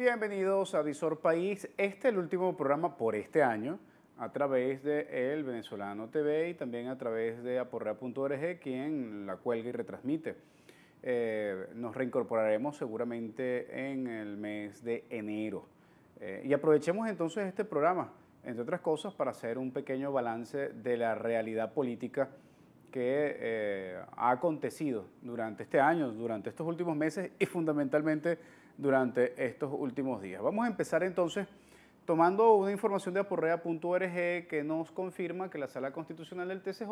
Bienvenidos a Visor País. Este es el último programa por este año a través de El Venezolano TV y también a través de aporrea.org, quien la cuelga y retransmite. Eh, nos reincorporaremos seguramente en el mes de enero. Eh, y aprovechemos entonces este programa, entre otras cosas, para hacer un pequeño balance de la realidad política que eh, ha acontecido durante este año, durante estos últimos meses y fundamentalmente durante estos últimos días. Vamos a empezar entonces tomando una información de aporrea.org que nos confirma que la Sala Constitucional del TSJ...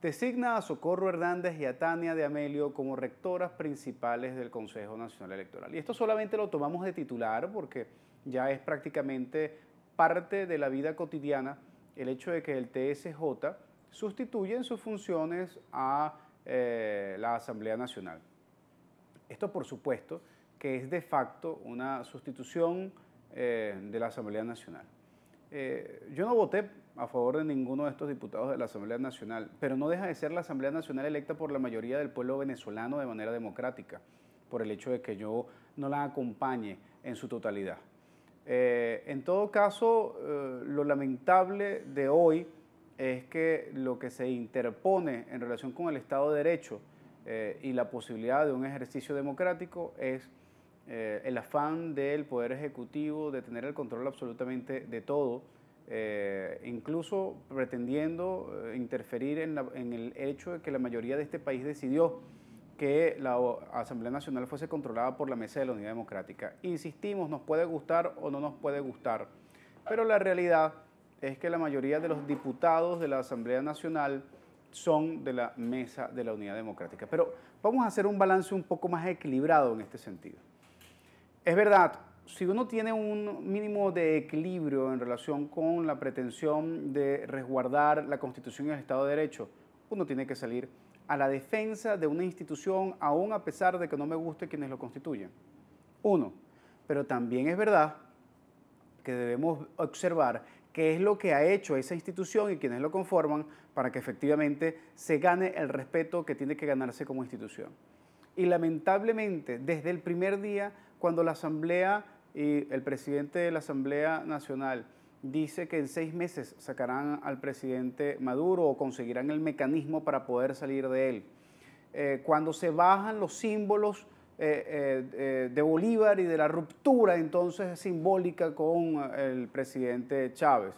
designa a Socorro Hernández y a Tania de Amelio como rectoras principales del Consejo Nacional Electoral. Y esto solamente lo tomamos de titular porque ya es prácticamente parte de la vida cotidiana el hecho de que el TSJ sustituye en sus funciones a eh, la Asamblea Nacional. Esto, por supuesto, que es de facto una sustitución eh, de la Asamblea Nacional. Eh, yo no voté a favor de ninguno de estos diputados de la Asamblea Nacional, pero no deja de ser la Asamblea Nacional electa por la mayoría del pueblo venezolano de manera democrática, por el hecho de que yo no la acompañe en su totalidad. Eh, en todo caso, lo lamentable de hoy es que lo que se interpone en relación con el Estado de Derecho y la posibilidad de un ejercicio democrático es eh, el afán del poder ejecutivo de tener el control absolutamente de todo, eh, incluso pretendiendo eh, interferir en, el hecho de que la mayoría de este país decidió que la Asamblea Nacional fuese controlada por la Mesa de la Unidad Democrática. Insistimos, nos puede gustar o no nos puede gustar, pero la realidad es que la mayoría de los diputados de la Asamblea Nacional son de la Mesa de la Unidad Democrática. Pero vamos a hacer un balance un poco más equilibrado en este sentido. Es verdad, si uno tiene un mínimo de equilibrio en relación con la pretensión de resguardar la Constitución y el Estado de Derecho, uno tiene que salir a la defensa de una institución, aún a pesar de que no me guste quienes lo constituyen. Uno, pero también es verdad que debemos observar qué es lo que ha hecho esa institución y quienes lo conforman para que efectivamente se gane el respeto que tiene que ganarse como institución. Y lamentablemente, desde el primer día, cuando la Asamblea y el presidente de la Asamblea Nacional dice que en seis meses sacarán al presidente Maduro o conseguirán el mecanismo para poder salir de él. Eh, cuando se bajan los símbolos eh, eh, de Bolívar y de la ruptura entonces simbólica con el presidente Chávez.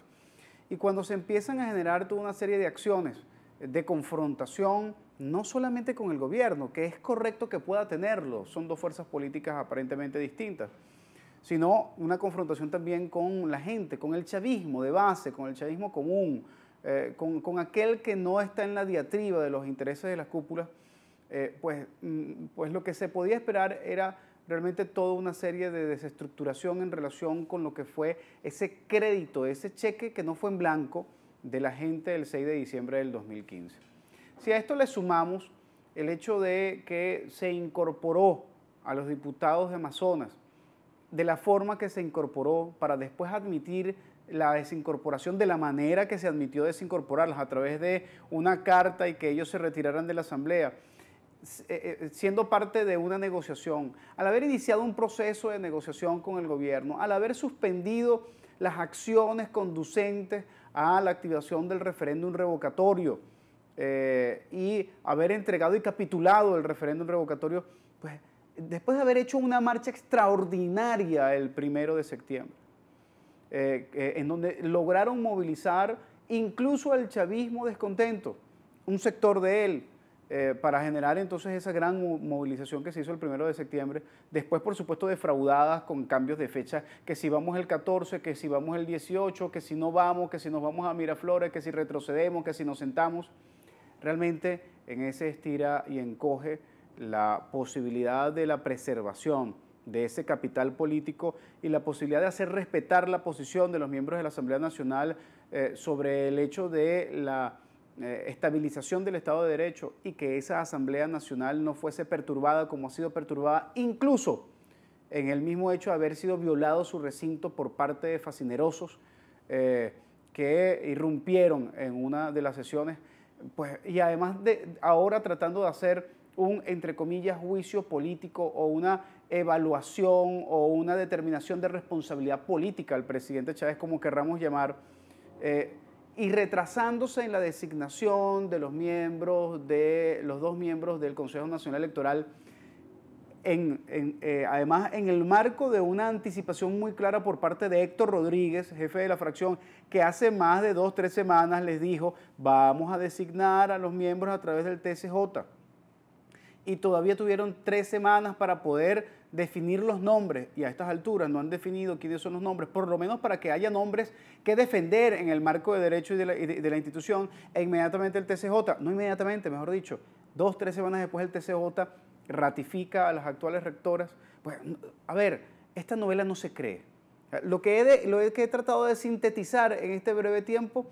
Y cuando se empiezan a generar toda una serie de acciones de confrontación, no solamente con el gobierno, que es correcto que pueda tenerlo, son dos fuerzas políticas aparentemente distintas, sino una confrontación también con la gente, con el chavismo de base, con el chavismo común, eh, con, aquel que no está en la diatriba de los intereses de las cúpulas, eh, pues, mm, pues lo que se podía esperar era realmente toda una serie de desestructuración en relación con lo que fue ese crédito, ese cheque que no fue en blanco, de la gente del 6 de diciembre del 2015. Si a esto le sumamos el hecho de que se incorporó a los diputados de Amazonas de la forma que se incorporó para después admitir la desincorporación de la manera que se admitió desincorporarlos a través de una carta y que ellos se retiraran de la asamblea, eh, eh, siendo parte de una negociación, al haber iniciado un proceso de negociación con el gobierno, al haber suspendido las acciones conducentes a la activación del referéndum revocatorio eh, y haber entregado y capitulado el referéndum revocatorio, pues, después de haber hecho una marcha extraordinaria el primero de septiembre, eh, eh, en donde lograron movilizar incluso al chavismo descontento, un sector de él, eh, para generar entonces esa gran movilización que se hizo el primero de septiembre, después por supuesto defraudadas con cambios de fecha, que si vamos el 14, que si vamos el 18, que si no vamos, que si nos vamos a Miraflores, que si retrocedemos, que si nos sentamos. Realmente en ese estira y encoge la posibilidad de la preservación de ese capital político y la posibilidad de hacer respetar la posición de los miembros de la Asamblea Nacional eh, sobre el hecho de la eh, estabilización del Estado de Derecho y que esa Asamblea Nacional no fuese perturbada como ha sido perturbada, incluso en el mismo hecho de haber sido violado su recinto por parte de fascinerosos eh, que irrumpieron en una de las sesiones, pues, y además de ahora tratando de hacer un, entre comillas, juicio político o una evaluación o una determinación de responsabilidad política al presidente Chávez, como querramos llamar, eh, y retrasándose en la designación de los miembros de los dos miembros del Consejo Nacional Electoral, en, eh, además en el marco de una anticipación muy clara por parte de Héctor Rodríguez, jefe de la fracción, que hace más de dos, tres semanas les dijo, vamos a designar a los miembros a través del TSJ y todavía tuvieron tres semanas para poder definir los nombres y a estas alturas no han definido quiénes son los nombres, por lo menos para que haya nombres que defender en el marco de derecho y de la, institución e inmediatamente el TCJ, no inmediatamente, mejor dicho, dos, tres semanas después el TCJ ratifica a las actuales rectoras. Pues, a ver, esta novela no se cree. Lo que he, lo que he tratado de sintetizar en este breve tiempo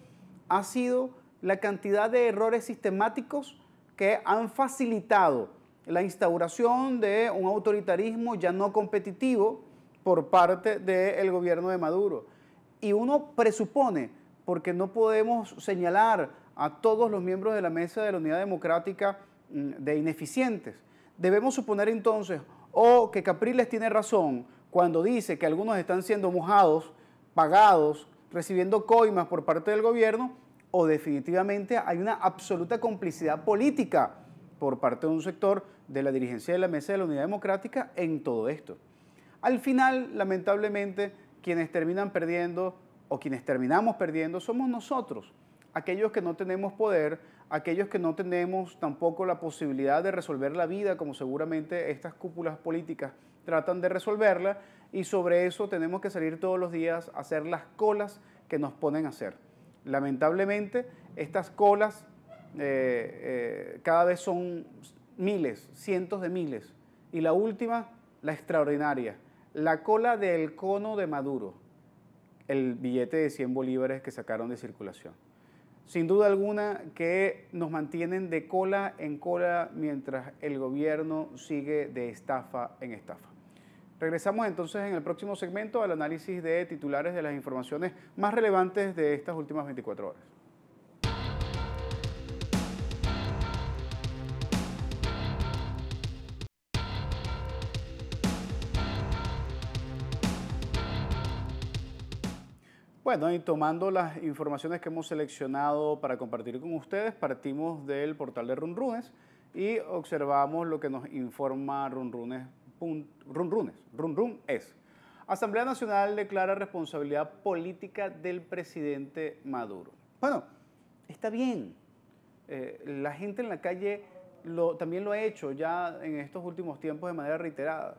ha sido la cantidad de errores sistemáticos que han facilitado la instauración de un autoritarismo ya no competitivo por parte del gobierno de Maduro. Y uno presupone, porque no podemos señalar a todos los miembros de la Mesa de la Unidad Democrática mm, de ineficientes. Debemos suponer entonces o oh, que Capriles tiene razón cuando dice que algunos están siendo mojados, pagados, recibiendo coimas por parte del gobierno, o definitivamente hay una absoluta complicidad política por parte de un sector de la dirigencia de la Mesa de la Unidad Democrática en todo esto. Al final, lamentablemente, quienes terminan perdiendo o quienes terminamos perdiendo somos nosotros, aquellos que no tenemos poder, aquellos que no tenemos tampoco la posibilidad de resolver la vida como seguramente estas cúpulas políticas tratan de resolverla y sobre eso tenemos que salir todos los días a hacer las colas que nos ponen a hacer. Lamentablemente, estas colas eh, eh, cada vez son miles, cientos de miles. Y la última, la extraordinaria, la cola del cono de Maduro, el billete de 100 bolívares que sacaron de circulación. Sin duda alguna que nos mantienen de cola en cola mientras el gobierno sigue de estafa en estafa. Regresamos entonces en el próximo segmento al análisis de titulares de las informaciones más relevantes de estas últimas 24 horas. Bueno, y tomando las informaciones que hemos seleccionado para compartir con ustedes, partimos del portal de Runrunes y observamos lo que nos informa Runrunes. Runrunes, Runrun es. Asamblea Nacional declara responsabilidad política del presidente Maduro. Bueno, está bien. Eh, la gente en la calle lo, también lo ha hecho ya en estos últimos tiempos de manera reiterada.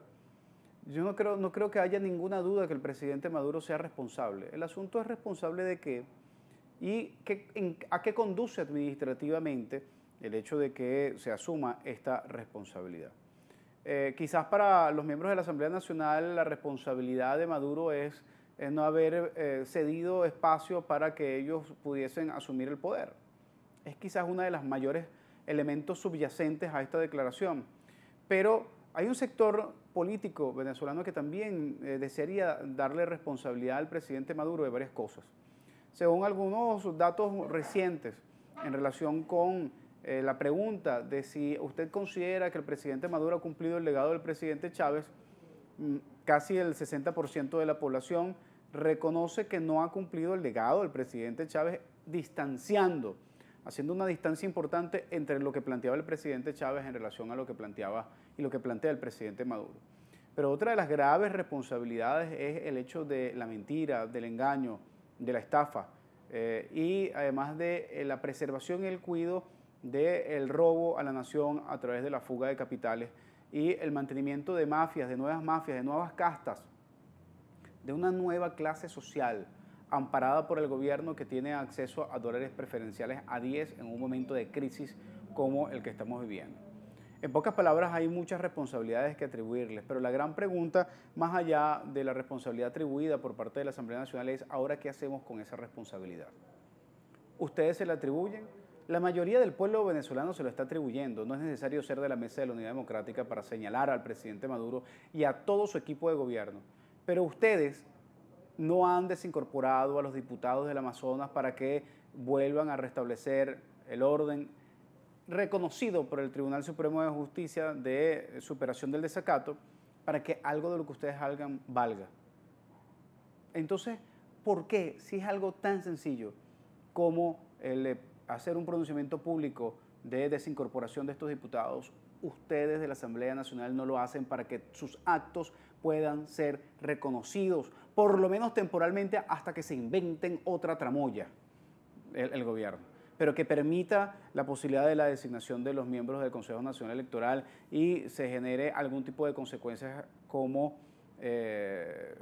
Yo no creo, no creo que haya ninguna duda que el presidente Maduro sea responsable. El asunto es responsable de qué y qué, a qué conduce administrativamente el hecho de que se asuma esta responsabilidad. Eh, quizás para los miembros de la Asamblea Nacional la responsabilidad de Maduro es, no haber eh, cedido espacio para que ellos pudiesen asumir el poder. Es quizás uno de los mayores elementos subyacentes a esta declaración. Pero hay un sector político venezolano que también eh, desearía darle responsabilidad al presidente Maduro de varias cosas. Según algunos datos recientes en relación con eh, la pregunta de si usted considera que el presidente Maduro ha cumplido el legado del presidente Chávez, mm, casi el 60% de la población reconoce que no ha cumplido el legado del presidente Chávez, distanciando, haciendo una distancia importante entre lo que planteaba el presidente Chávez en relación a lo que planteaba y lo que plantea el presidente Maduro. Pero otra de las graves responsabilidades es el hecho de la mentira, del engaño, de la estafa eh, y además de eh, la preservación y el cuidado del robo a la nación a través de la fuga de capitales y el mantenimiento de mafias, de nuevas mafias, de nuevas castas, de una nueva clase social amparada por el gobierno que tiene acceso a dólares preferenciales a 10 en un momento de crisis como el que estamos viviendo. En pocas palabras, hay muchas responsabilidades que atribuirles, pero la gran pregunta, más allá de la responsabilidad atribuida por parte de la Asamblea Nacional, es ahora qué hacemos con esa responsabilidad. ¿Ustedes se la atribuyen? La mayoría del pueblo venezolano se lo está atribuyendo. No es necesario ser de la mesa de la Unidad Democrática para señalar al presidente Maduro y a todo su equipo de gobierno. Pero ustedes no han desincorporado a los diputados del Amazonas para que vuelvan a restablecer el orden reconocido por el Tribunal Supremo de Justicia de superación del desacato para que algo de lo que ustedes hagan valga. Entonces, ¿por qué si es algo tan sencillo como eh, hacer un pronunciamiento público de desincorporación de estos diputados, ustedes de la Asamblea Nacional no lo hacen para que sus actos puedan ser reconocidos, por lo menos temporalmente, hasta que se inventen otra tramoya el gobierno? pero que permita la posibilidad de la designación de los miembros del Consejo Nacional Electoral y se genere algún tipo de consecuencias como eh,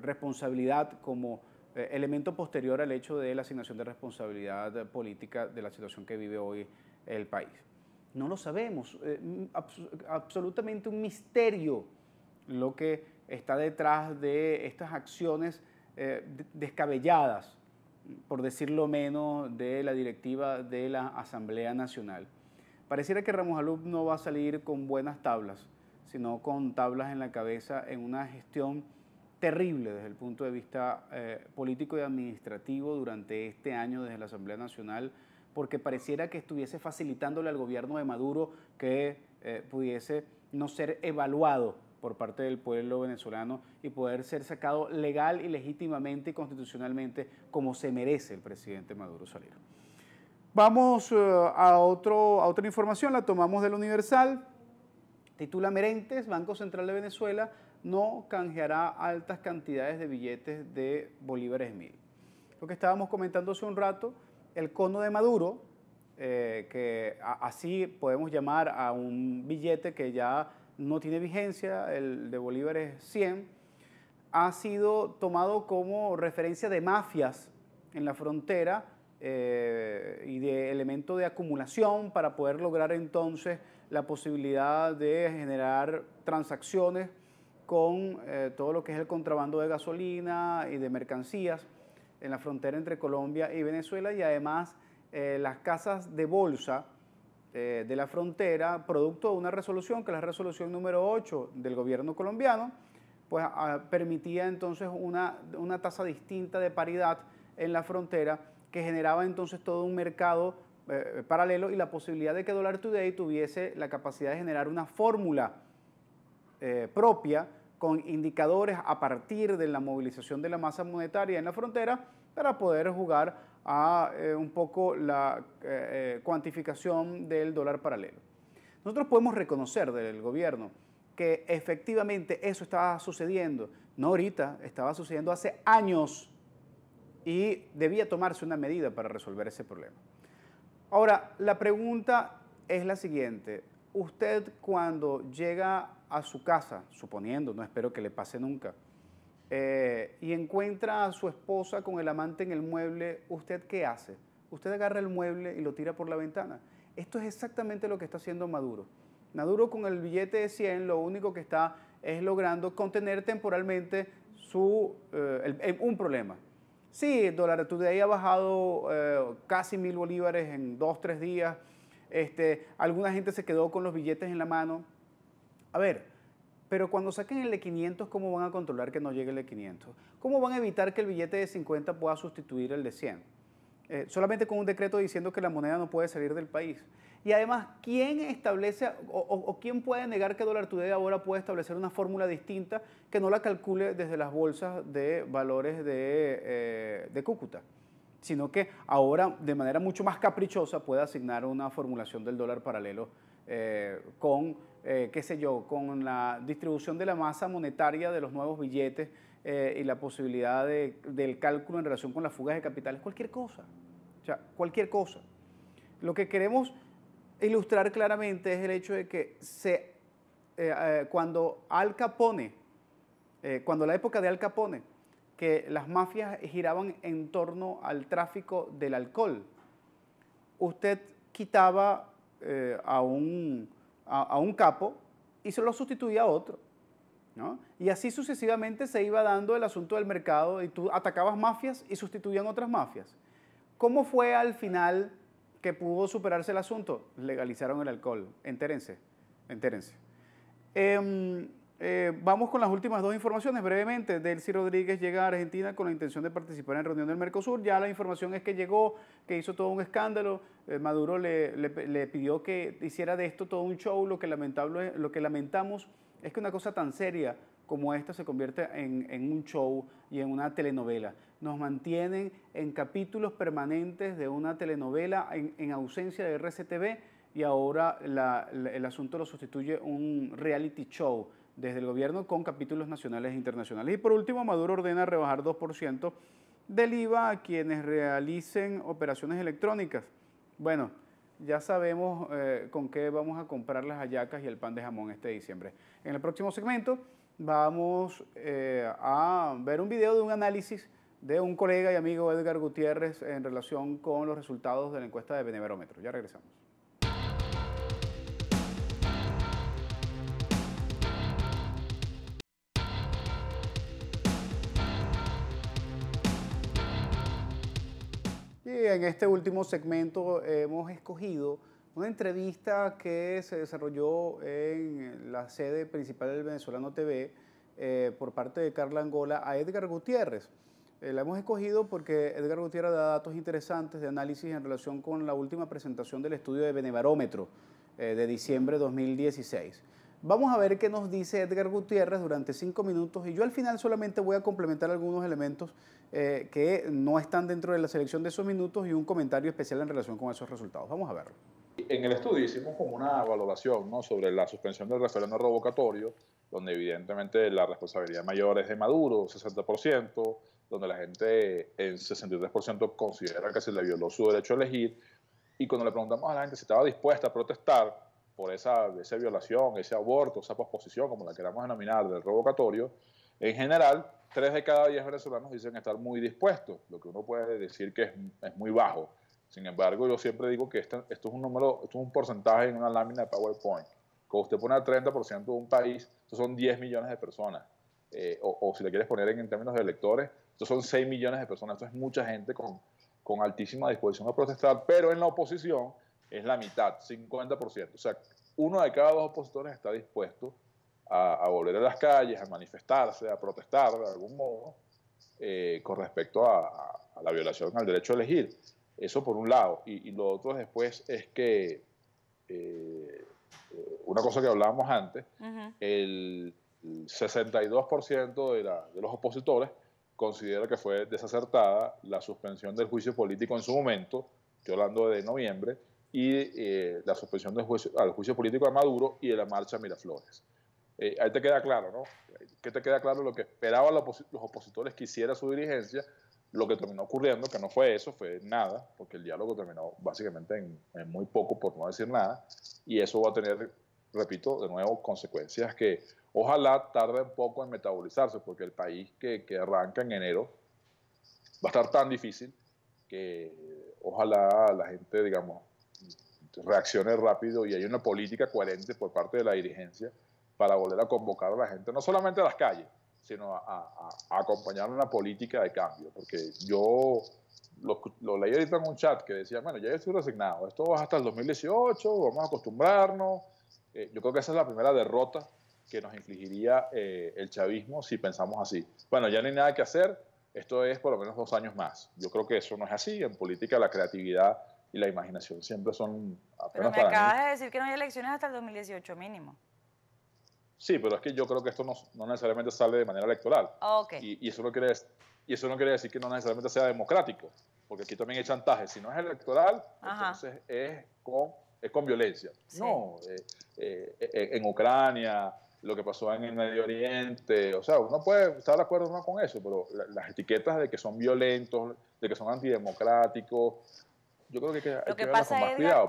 responsabilidad, como eh, elemento posterior al hecho de la asignación de responsabilidad política de la situación que vive hoy el país. No lo sabemos, eh, mm, absolutamente un misterio lo que está detrás de estas acciones descabelladas por decirlo menos, de la directiva de la Asamblea Nacional. Pareciera que Ramos Alup no va a salir con buenas tablas, sino con tablas en la cabeza en una gestión terrible desde el punto de vista eh, político y administrativo durante este año desde la Asamblea Nacional, porque pareciera que estuviese facilitándole al gobierno de Maduro que eh, pudiese no ser evaluado por parte del pueblo venezolano y poder ser sacado legal y legítimamente y constitucionalmente como se merece el presidente Maduro Salir. Vamos eh, a, otro, a otra información, la tomamos del Universal. Titula Merentes, Banco Central de Venezuela no canjeará altas cantidades de billetes de bolívares mil. Lo que estábamos comentando hace un rato, el cono de Maduro, eh, que así podemos llamar a un billete que ya no tiene vigencia, el de Bolívar es 100, ha sido tomado como referencia de mafias en la frontera eh, y de elemento de acumulación para poder lograr entonces la posibilidad de generar transacciones con eh, todo lo que es el contrabando de gasolina y de mercancías en la frontera entre Colombia y Venezuela y además eh, las casas de bolsa de la frontera, producto de una resolución, que es la resolución número 8 del gobierno colombiano, pues ah, permitía entonces una, tasa distinta de paridad en la frontera que generaba entonces todo un mercado eh, eh, paralelo y la posibilidad de que Dollar Today tuviese la capacidad de generar una fórmula eh, propia con indicadores a partir de la movilización de la masa monetaria en la frontera para poder jugar a eh, un poco la eh, eh, cuantificación del dólar paralelo. Nosotros podemos reconocer del gobierno que efectivamente eso estaba sucediendo, no ahorita, estaba sucediendo hace años y debía tomarse una medida para resolver ese problema. Ahora, la pregunta es la siguiente. Usted cuando llega a su casa, suponiendo, no espero que le pase nunca, eh, y encuentra a su esposa con el amante en el mueble, ¿usted qué hace? Usted agarra el mueble y lo tira por la ventana. Esto es exactamente lo que está haciendo Maduro. Maduro con el billete de 100 lo único que está es logrando contener temporalmente su, eh, un problema. Sí, el dólar ahí ha bajado eh, casi mil bolívares en dos, tres días. Este, alguna gente se quedó con los billetes en la mano. A ver, pero cuando saquen el de 500, ¿cómo van a controlar que no llegue el de 500? ¿Cómo van a evitar que el billete de 50 pueda sustituir el de 100? Eh, solamente con un decreto diciendo que la moneda no puede salir del país. Y además, ¿quién establece o, quién puede negar que Dólar Today ahora puede establecer una fórmula distinta que no la calcule desde las bolsas de valores de, eh, Cúcuta? Sino que ahora, de manera mucho más caprichosa, puede asignar una formulación del dólar paralelo eh, con eh, qué sé yo, con la distribución de la masa monetaria de los nuevos billetes eh, y la posibilidad del cálculo en relación con las fugas de capitales, cualquier cosa. O sea, cualquier cosa. Lo que queremos ilustrar claramente es el hecho de que se, eh, cuando Al Capone, cuando la época de Al Capone, que las mafias giraban en torno al tráfico del alcohol, usted quitaba a un a, un capo y se lo sustituía a otro. Y así sucesivamente se iba dando el asunto del mercado y tú atacabas mafias y sustituían otras mafias. ¿Cómo fue al final que pudo superarse el asunto? Legalizaron el alcohol. Entérense, entérense. Em, eh, vamos con las últimas dos informaciones brevemente. Delcy Rodríguez llega a Argentina con la intención de participar en reunión del Mercosur. Ya la información es que llegó, que hizo todo un escándalo. Eh, Maduro le, pidió que hiciera de esto todo un show. Lo que, lamentable, lo que lamentamos es que una cosa tan seria como esta se convierte en, un show y en una telenovela. Nos mantienen en capítulos permanentes de una telenovela en, ausencia de RCTV y ahora el asunto lo sustituye un reality show desde el gobierno con capítulos nacionales e internacionales. Y por último, Maduro ordena rebajar 2% del IVA a quienes realicen operaciones electrónicas. Bueno, ya sabemos eh, con qué vamos a comprar las hallacas y el pan de jamón este diciembre. En el próximo segmento vamos eh, a ver un video de un análisis de un colega y amigo Edgar Gutiérrez en relación con los resultados de la encuesta de Beneverómetro. Ya regresamos. en este último segmento hemos escogido una entrevista que se desarrolló en la sede principal del Venezolano TV eh, por parte de Carla Angola a Edgar Gutiérrez. Eh, la hemos escogido porque Edgar Gutiérrez da datos interesantes de análisis en relación con la última presentación del estudio de Benebarómetro eh, de diciembre de 2016. Vamos a ver qué nos dice Edgar Gutiérrez durante cinco minutos y yo al final solamente voy a complementar algunos elementos eh, que no están dentro de la selección de esos minutos y un comentario especial en relación con esos resultados. Vamos a verlo. En el estudio hicimos como una valoración sobre la suspensión del referendo revocatorio, donde evidentemente la responsabilidad mayor es de Maduro, 60%, donde la gente en 63% considera que se le violó su derecho a elegir. Y cuando le preguntamos a la gente si estaba dispuesta a protestar, por esa, violación, ese aborto, esa posposición, como la queramos denominar, del revocatorio, en general, tres de cada diez venezolanos dicen estar muy dispuestos, lo que uno puede decir que es, muy bajo. Sin embargo, yo siempre digo que esto, es un número, esto es un porcentaje en una lámina de PowerPoint. Cuando usted pone al 30% de un país, son 10 millones de personas. Eh, o, si le quieres poner en, términos de electores, estos son 6 millones de personas. Esto es mucha gente con, con altísima disposición a protestar, pero en la oposición es la mitad, 50%. O sea, uno de cada dos opositores está dispuesto a, volver a las calles, a manifestarse, a protestar de algún modo eh, con respecto a, la violación al derecho a elegir. Eso por un lado. Y, lo otro después es que, eh, eh, una cosa que hablábamos antes, el, 62% de, de los opositores considera que fue desacertada la suspensión del juicio político en su momento, yo hablando de noviembre, y eh, la suspensión del juicio, al juicio político de Maduro y de la marcha Miraflores. Eh, ahí te queda claro, ¿no? Que te queda claro lo que esperaban los opositores que hiciera su dirigencia, lo que terminó ocurriendo, que no fue eso, fue nada, porque el diálogo terminó básicamente en, en muy poco, por no decir nada, y eso va a tener, repito, de nuevo, consecuencias que ojalá tarde un poco en metabolizarse, porque el país que, que arranca en enero va a estar tan difícil que ojalá la gente, digamos, reaccione rápido y hay una política coherente por parte de la dirigencia para volver a convocar a la gente, no solamente a las calles, sino a, acompañar una política de cambio. Porque yo lo, leí ahorita en un chat que decía, bueno, ya yo estoy resignado, esto va hasta el 2018, vamos a acostumbrarnos. Eh, yo creo que esa es la primera derrota que nos infligiría eh, el chavismo si pensamos así. Bueno, ya no hay nada que hacer, esto es por lo menos dos años más. Yo creo que eso no es así, en política la creatividad y la imaginación siempre son apenas Pero me acabas de decir que no hay elecciones hasta el 2018 mínimo. Sí, pero es que yo creo que esto no, necesariamente sale de manera electoral. Y, eso no quiere, decir que no necesariamente sea democrático, porque aquí también hay chantaje. Si no es electoral, entonces es con, es con violencia. No, eh, eh, eh, en Ucrania, lo que pasó en el Medio Oriente, o sea, uno puede estar de acuerdo no con eso, pero las etiquetas de que son violentos, de que son antidemocráticos, yo creo que hay que, más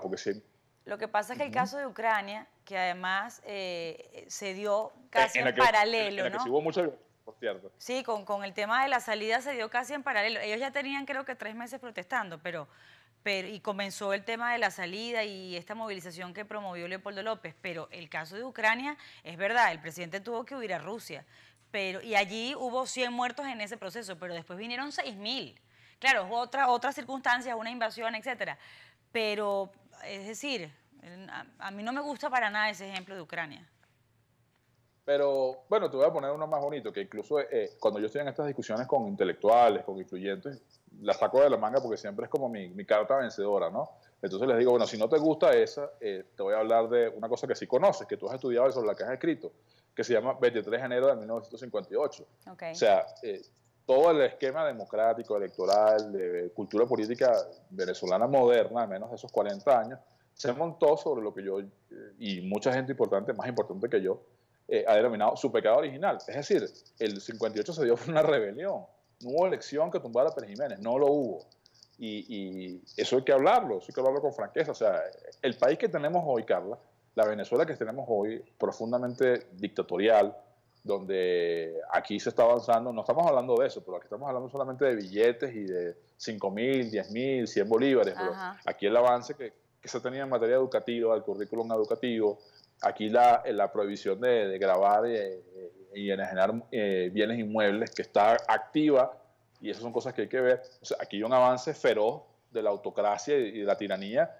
porque sí. Lo que pasa es que el caso de Ucrania, que además eh, se dio casi en, paralelo, sí con, con el tema de la salida se dio casi en paralelo. Ellos ya tenían creo que tres meses protestando, pero, pero, y comenzó el tema de la salida y esta movilización que promovió Leopoldo López, pero el caso de Ucrania es verdad, el presidente tuvo que huir a Rusia, pero, y allí hubo 100 muertos en ese proceso, pero después vinieron 6.000. Claro, otra, otras circunstancias, una invasión, etcétera. Pero, es decir, a, mí no me gusta para nada ese ejemplo de Ucrania. Pero bueno, te voy a poner uno más bonito, que incluso eh, cuando yo estoy en estas discusiones con intelectuales, con influyentes, la saco de la manga porque siempre es como mi, carta vencedora, ¿no? Entonces les digo, bueno, si no te gusta esa, eh, te voy a hablar de una cosa que sí conoces, que tú has estudiado y sobre la que has escrito, que se llama 23 de enero de 1958. Okay. O sea, eh, todo el esquema democrático, electoral, de cultura política venezolana moderna, al menos de esos 40 años, se montó sobre lo que yo eh, y mucha gente importante, más importante que yo, eh, ha denominado su pecado original. Es decir, el 58 se dio por una rebelión. No hubo elección que tumbara a Pérez Jiménez, no lo hubo. Y, y, eso hay que hablarlo, eso hay que hablarlo con franqueza. O sea, el país que tenemos hoy, Carla, la Venezuela que tenemos hoy, profundamente dictatorial, donde aquí se está avanzando, no estamos hablando de eso, pero aquí estamos hablando solamente de billetes y de 5 mil, 10 mil, 100 bolívares, aquí el avance que, que, se tenía en materia educativa, el currículum educativo, aquí la, la prohibición de, grabar eh, eh, y enajenar eh, bienes inmuebles que está activa y esas son cosas que hay que ver. aquí hay un avance feroz de la autocracia y de la tiranía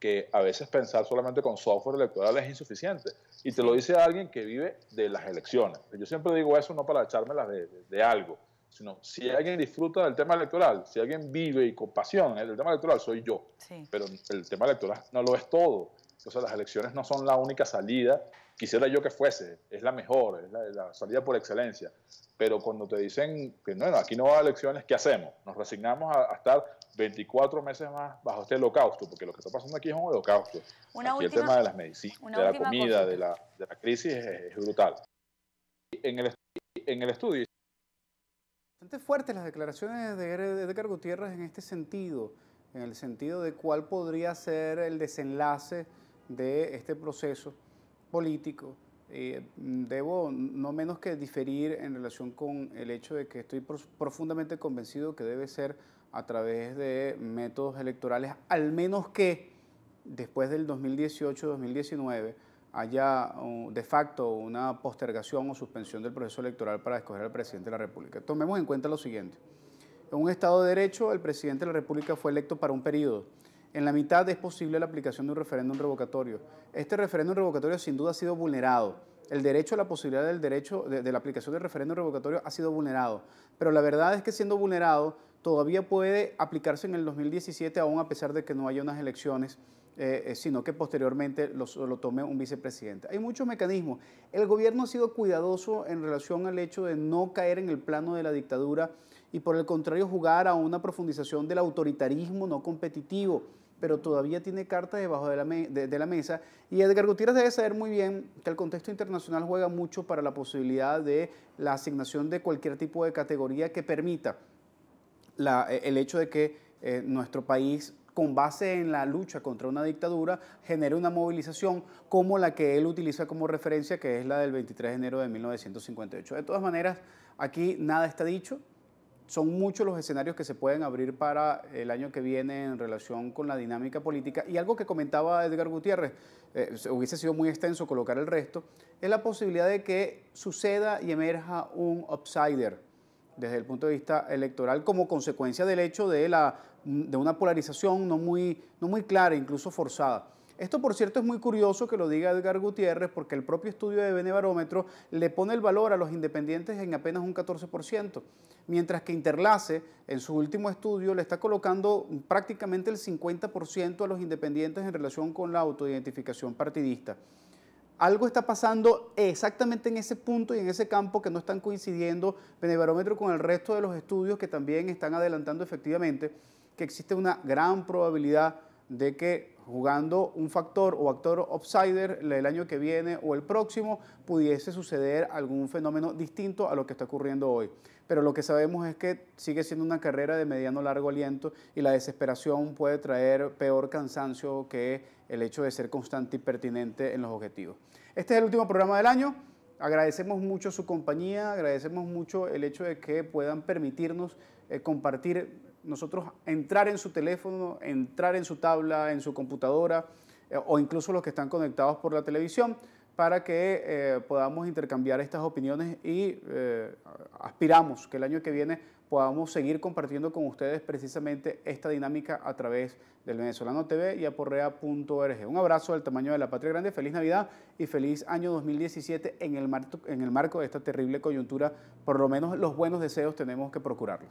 que a veces pensar solamente con software electoral es insuficiente. Y te lo dice alguien que vive de las elecciones. Yo siempre digo eso no para echármelas de, de, algo, sino si alguien disfruta del tema electoral, si alguien vive y con pasión ¿eh? el tema electoral, soy yo. Pero el tema electoral no lo es todo. O sea, las elecciones no son la única salida. Quisiera yo que fuese, es la mejor, es la, salida por excelencia. Pero cuando te dicen que no, aquí no va a elecciones, ¿qué hacemos? Nos resignamos a estar 24 meses más bajo este holocausto, porque lo que está pasando aquí es un holocausto. aquí el tema de las medicinas, de la comida, de la, de la, crisis es, brutal. En el, estudio... Bastante fuertes las declaraciones de Edgar Gutiérrez en este sentido, en el sentido de cuál podría ser el desenlace de este proceso político eh, debo no menos que diferir en relación con el hecho de que estoy profundamente convencido que debe ser a través de métodos electorales, al menos que después del 2018-2019 haya de facto una postergación o suspensión del proceso electoral para escoger al presidente de la República. Tomemos en cuenta lo siguiente. En un Estado de Derecho, el presidente de la República fue electo para un periodo en la mitad es posible la aplicación de un referéndum revocatorio. Este referéndum revocatorio sin duda ha sido vulnerado. El derecho a la posibilidad del derecho de, la aplicación del referéndum revocatorio ha sido vulnerado. Pero la verdad es que siendo vulnerado todavía puede aplicarse en el 2017 aún a pesar de que no haya unas elecciones. Eh, eh, sino que posteriormente lo, lo, tome un vicepresidente. Hay muchos mecanismos. El gobierno ha sido cuidadoso en relación al hecho de no caer en el plano de la dictadura y por el contrario jugar a una profundización del autoritarismo no competitivo, pero todavía tiene cartas debajo de la, de, la mesa. Y Edgar Gutiérrez debe saber muy bien que el contexto internacional juega mucho para la posibilidad de la asignación de cualquier tipo de categoría que permita eh, el hecho de que eh, nuestro país con base en la lucha contra una dictadura, genere una movilización como la que él utiliza como referencia, que es la del 23 de enero de 1958. De todas maneras, aquí nada está dicho, son muchos los escenarios que se pueden abrir para el año que viene en relación con la dinámica política. Y algo que comentaba Edgar Gutiérrez, eh, hubiese sido muy extenso colocar el resto, es la posibilidad de que suceda y emerja un outsider desde el punto de vista electoral como consecuencia del hecho de, la, de una polarización no muy, no muy clara, incluso forzada. Esto, por cierto, es muy curioso que lo diga Edgar Gutiérrez, porque el propio estudio de Benebarómetro le pone el valor a los independientes en apenas un 14% mientras que Interlace en su último estudio le está colocando prácticamente el 50% a los independientes en relación con la autoidentificación partidista. Algo está pasando exactamente en ese punto y en ese campo que no están coincidiendo barómetro con el resto de los estudios que también están adelantando efectivamente que existe una gran probabilidad de que jugando un factor o actor outsider el año que viene o el próximo pudiese suceder algún fenómeno distinto a lo que está ocurriendo hoy pero lo que sabemos es que sigue siendo una carrera de mediano largo aliento y la desesperación puede traer peor cansancio que el hecho de ser constante y pertinente en los objetivos. Este es el último programa del año. Agradecemos mucho su compañía, agradecemos mucho el hecho de que puedan permitirnos eh, compartir, nosotros entrar en su teléfono, entrar en su tabla, en su computadora eh, o incluso los que están conectados por la televisión para que eh, podamos intercambiar estas opiniones y eh, aspiramos que el año que viene podamos seguir compartiendo con ustedes precisamente esta dinámica a través del Venezolano TV y aporrea.org. Un abrazo del tamaño de la patria grande, feliz Navidad y feliz año 2017 en el, en el marco de esta terrible coyuntura. Por lo menos los buenos deseos tenemos que procurarlos.